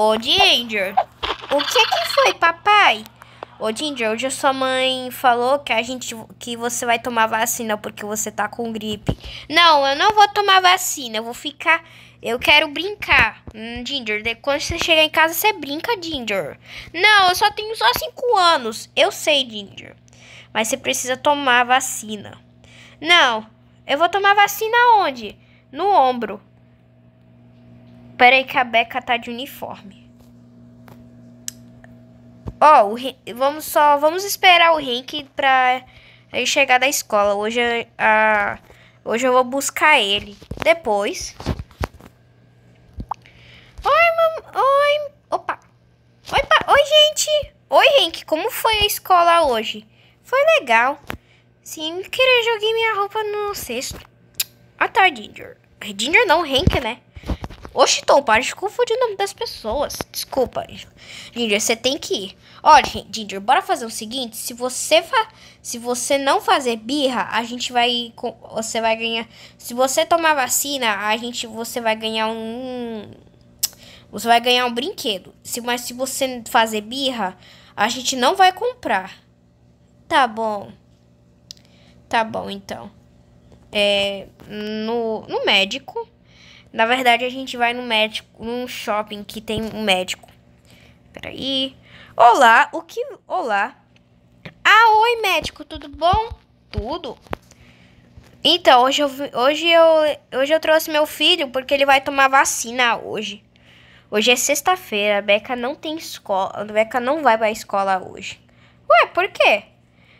Ô, Ginger, o que que foi, papai? Ô, Ginger, hoje a sua mãe falou que a gente que você vai tomar vacina porque você tá com gripe. Não, eu não vou tomar vacina, eu vou ficar. Eu quero brincar. Hum, Ginger, quando você chegar em casa, você brinca, Ginger. Não, eu só tenho só 5 anos. Eu sei, Ginger. Mas você precisa tomar vacina. Não, eu vou tomar vacina onde? No ombro. Peraí que a Beca tá de uniforme. Ó, oh, vamos só... Vamos esperar o Henk pra ele chegar da escola. Hoje, a, hoje eu vou buscar ele. Depois... Oi, mam... Oi... Opa! Oi, pa... Oi, gente! Oi, Henk, como foi a escola hoje? Foi legal. Sim, querer joguei minha roupa no cesto. Ah, tá, Ginger. Ginger não, Henk, né? Oxi, Tom, para de confundir o nome das pessoas. Desculpa, Ginger, você tem que ir. Olha, Ginger, bora fazer o seguinte: se você fa... se você não fazer birra, a gente vai você vai ganhar. Se você tomar vacina, a gente você vai ganhar um você vai ganhar um brinquedo. Se mas se você fazer birra, a gente não vai comprar. Tá bom. Tá bom, então. É no no médico na verdade, a gente vai no médico, num shopping que tem um médico. Peraí. Olá, o que. Olá. Ah, oi, médico, tudo bom? Tudo. Então, hoje eu, hoje eu, hoje eu trouxe meu filho porque ele vai tomar vacina hoje. Hoje é sexta-feira, a Beca não tem escola. A Beca não vai pra escola hoje. Ué, por quê?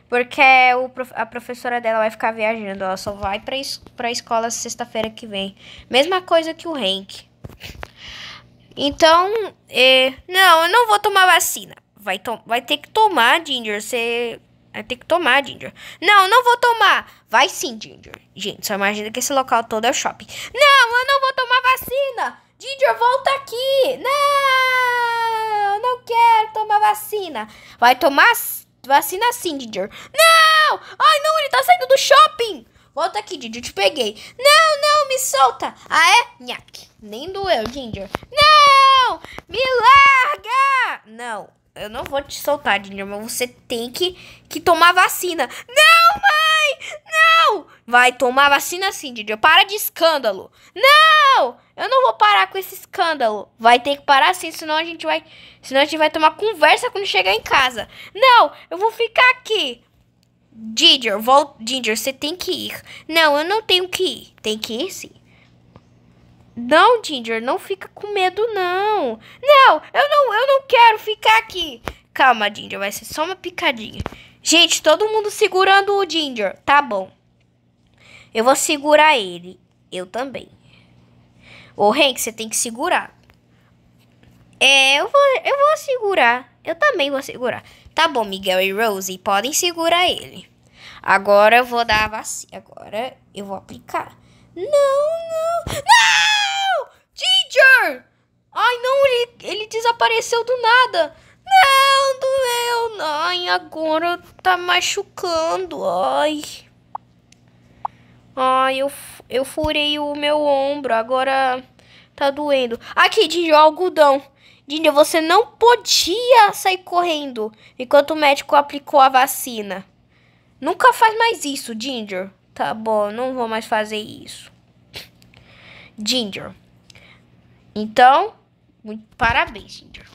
Porque o, a professora dela vai ficar viajando. Ela só vai pra, es pra escola sexta-feira que vem. Mesma coisa que o Hank. Então, é, não, eu não vou tomar vacina. Vai, to vai ter que tomar, Ginger. Você vai ter que tomar, Ginger. Não, não vou tomar. Vai sim, Ginger. Gente, só imagina que esse local todo é o shopping. Não, eu não vou tomar vacina. Ginger, volta aqui. Não, não quero tomar vacina. Vai tomar Vacina sim, Didier. Não! Ai, não, ele tá saindo do shopping! Volta aqui, Didier, te peguei. Não, não, me solta! Ah, é? Nem doeu, Ginger. Não! Me larga! Não, eu não vou te soltar, Ginger, mas você tem que, que tomar vacina. Não, mãe! Não! Não! Vai tomar vacina sim, Didi. Para de escândalo. Não! Eu não vou parar com esse escândalo. Vai ter que parar sim, senão a gente vai. Senão a gente vai tomar conversa quando chegar em casa. Não! Eu vou ficar aqui. Ginger, volta. Ginger, você tem que ir. Não, eu não tenho que ir. Tem que ir sim. Não, Ginger, não fica com medo, não. Não, eu não, eu não quero ficar aqui. Calma, Ginger, vai ser só uma picadinha. Gente, todo mundo segurando o Ginger. Tá bom. Eu vou segurar ele. Eu também. Ô, Hank, você tem que segurar. É, eu vou, eu vou segurar. Eu também vou segurar. Tá bom, Miguel e Rosie, podem segurar ele. Agora eu vou dar a vacina. Agora eu vou aplicar. Não, não. Não! Ginger! Ai, não, ele, ele desapareceu do nada. Não, doeu. Ai, agora tá machucando. Ai. Ai, eu, eu furei o meu ombro, agora tá doendo. Aqui, o algodão. Ginger, você não podia sair correndo enquanto o médico aplicou a vacina. Nunca faz mais isso, Ginger. Tá bom, não vou mais fazer isso. Ginger. Então, muito parabéns, Ginger.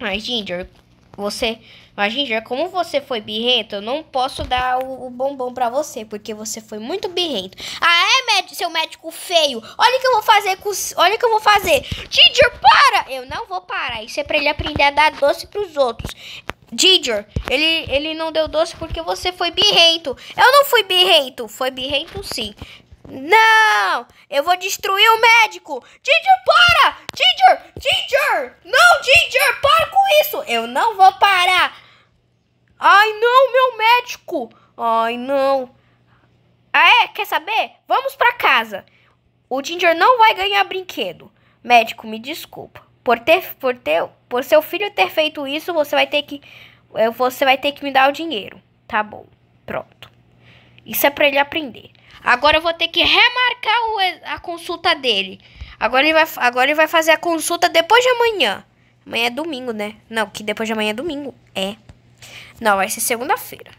Mas, Ginger, você. Mas, Ginger, como você foi birrento, eu não posso dar o, o bombom para você, porque você foi muito birrento. Ah, é, médico, seu médico feio? Olha o que eu vou fazer com. Olha o que eu vou fazer. Ginger, para! Eu não vou parar. Isso é pra ele aprender a dar doce pros outros. Ginger, ele, ele não deu doce porque você foi birrento. Eu não fui birrento. Foi birrento sim. Não! Eu vou destruir o médico! Ginger, para! Ginger! Ginger! Não, Ginger, para! isso, eu não vou parar. Ai, não, meu médico. Ai, não. Ah, é? Quer saber? Vamos para casa. O Ginger não vai ganhar brinquedo. Médico, me desculpa. Por ter, por ter, por seu filho ter feito isso, você vai ter que, eh, você vai ter que me dar o dinheiro. Tá bom. Pronto. Isso é para ele aprender. Agora eu vou ter que remarcar o, a consulta dele. Agora ele, vai, agora ele vai fazer a consulta depois de amanhã. Amanhã é domingo, né? Não, que depois de amanhã é domingo. É. Não, vai ser segunda-feira.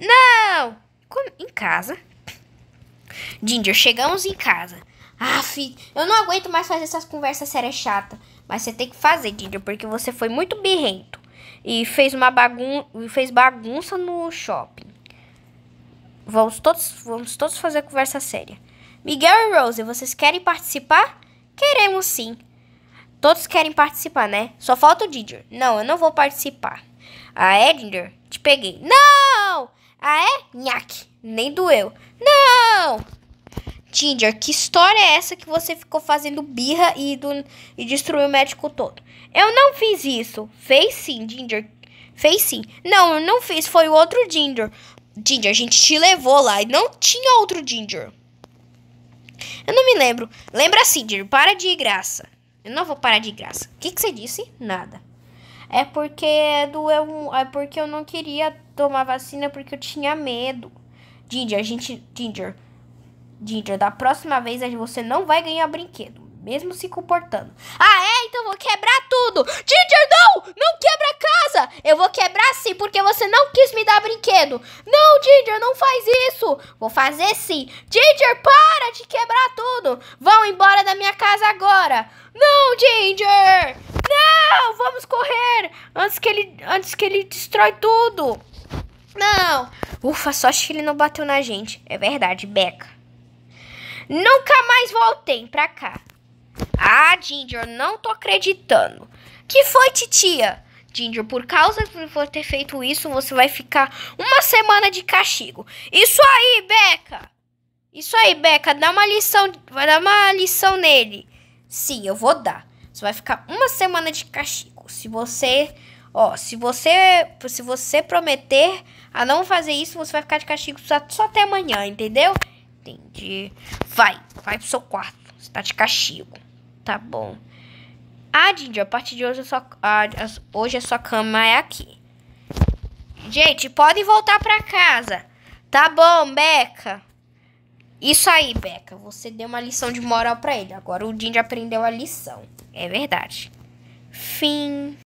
Não! Como? Em casa. Ginger, chegamos em casa. ah filho, eu não aguento mais fazer essas conversas sérias chatas. Mas você tem que fazer, Ginger, porque você foi muito birrento. E fez uma bagun fez bagunça no shopping. Vamos todos, vamos todos fazer conversa séria. Miguel e Rose, vocês querem participar? Queremos sim. Todos querem participar, né? Só falta o Ginger. Não, eu não vou participar. Ah, é, Te peguei. Não! Ah, é? Nhak, Nem doeu. Não! Ginger, que história é essa que você ficou fazendo birra e, do, e destruiu o médico todo? Eu não fiz isso. Fez sim, Ginger. Fez sim. Não, eu não fiz. Foi o outro Ginger. Ginger, a gente te levou lá e não tinha outro Ginger. Eu não me lembro. Lembra, Ginger. Para de ir graça. Eu não vou parar de graça. O que, que você disse? Nada. É porque doeu, é, é porque eu não queria tomar vacina porque eu tinha medo. Ginger, a gente, Ginger, Ginger, da próxima vez você não vai ganhar brinquedo, mesmo se comportando. Ah, é? Então vou quebrar tudo. Ginger, não! Não quebra a casa! Eu vou quebrar sim, porque você não quis me dar brinquedo. Não, Ginger, não faz isso. Vou fazer sim. Ginger, para de quebrar tudo. Vão embora da minha casa agora. Não, Ginger! Não! Vamos correr! Antes que ele, antes que ele destrói tudo. Não! Ufa, só acho que ele não bateu na gente. É verdade, Beca. Nunca mais voltei pra cá. Ah, Ginger, não tô acreditando. Que foi, titia? Ginger, por causa de você ter feito isso, você vai ficar uma semana de castigo. Isso aí, Beca! Isso aí, Beca, dá uma lição, vai dar uma lição nele. Sim, eu vou dar. Você vai ficar uma semana de castigo. Se você, ó, se você, se você prometer a não fazer isso, você vai ficar de castigo só até amanhã, entendeu? Entendi. Vai, vai pro seu quarto. Você tá de castigo. Tá bom. Ah, Didi, a partir de hoje, só, ah, hoje a sua cama é aqui. Gente, podem voltar pra casa. Tá bom, Beca. Isso aí, Beca. Você deu uma lição de moral pra ele. Agora o Dindy aprendeu a lição. É verdade. Fim.